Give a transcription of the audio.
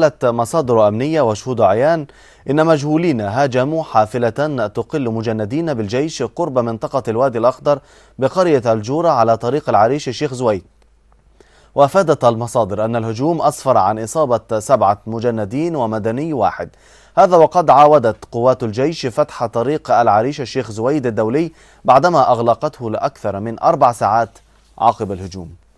قالت مصادر أمنية وشهود عيان إن مجهولين هاجموا حافلة تقل مجندين بالجيش قرب منطقة الوادي الأخضر بقرية الجورة على طريق العريش الشيخ زويد وافادت المصادر أن الهجوم أسفر عن إصابة سبعة مجندين ومدني واحد هذا وقد عاودت قوات الجيش فتح طريق العريش الشيخ زويد الدولي بعدما أغلقته لأكثر من أربع ساعات عقب الهجوم